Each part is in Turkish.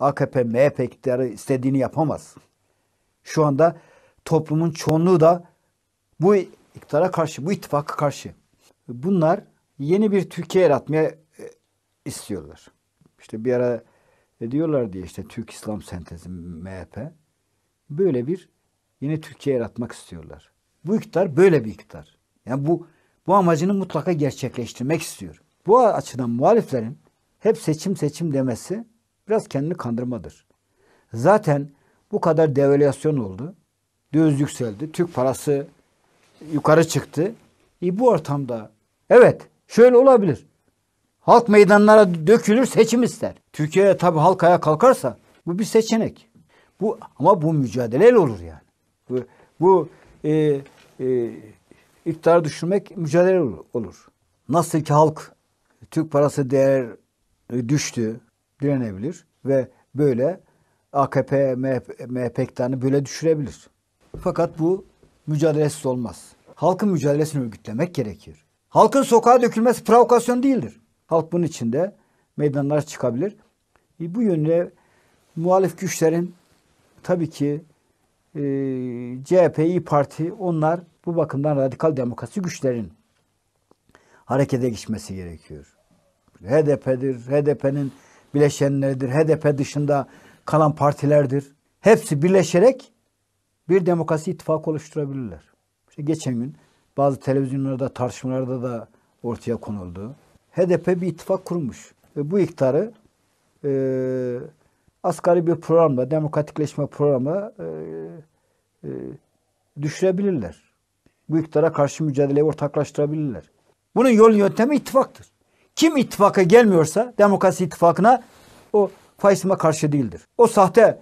AKP, MHP iktidarı istediğini yapamaz. Şu anda toplumun çoğunluğu da bu iktidara karşı, bu ittifaka karşı. Bunlar yeni bir Türkiye yaratmaya e, istiyorlar. İşte bir ara e, diyorlar diye işte Türk İslam sentezi MHP böyle bir yeni Türkiye yaratmak istiyorlar. Bu iktidar böyle bir iktidar. Yani bu bu amacını mutlaka gerçekleştirmek istiyor. Bu açıdan muhaliflerin hep seçim seçim demesi Biraz kendini kandırmadır. Zaten bu kadar devalüasyon oldu. Döviz yükseldi. Türk parası yukarı çıktı. E bu ortamda evet şöyle olabilir. Halk meydanlara dökülür seçim ister. Türkiye'de tabii halk ayağa kalkarsa bu bir seçenek. Bu ama bu mücadeleyle olur yani. Bu, bu e, e, iktidarı düşürmek mücadele olur. Nasıl ki halk Türk parası değer e, düştü, direnebilir ve böyle AKP, MHP, MHP böyle düşürebilir. Fakat bu mücadelesiz olmaz. Halkın mücadelesini örgütlemek gerekir. Halkın sokağa dökülmesi provokasyon değildir. Halk bunun içinde meydanlara çıkabilir. E bu yönde muhalif güçlerin tabii ki e, CHP, İYİ Parti onlar bu bakımdan radikal demokrasi güçlerin harekete geçmesi gerekiyor. HDP'dir, HDP'nin bileşenleridir. HDP dışında kalan partilerdir. Hepsi birleşerek bir demokrasi ittifak oluşturabilirler. İşte geçen gün bazı televizyonlarda tartışmalarda da ortaya konuldu. HDP bir ittifak kurmuş. Ve bu iktidarı e, asgari bir programla, demokratikleşme programla e, e, düşürebilirler. Bu iktidara karşı mücadeleyi ortaklaştırabilirler. Bunun yol yöntemi ittifaktır. Kim ittifaka gelmiyorsa demokrasi ittifakına o faşizme karşı değildir. O sahte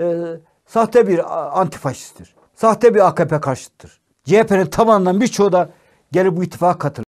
e, sahte bir antifaşisttir. Sahte bir AKP karşıttır. CHP'nin tabanından birçoğu da gelip bu ittifaka katılır.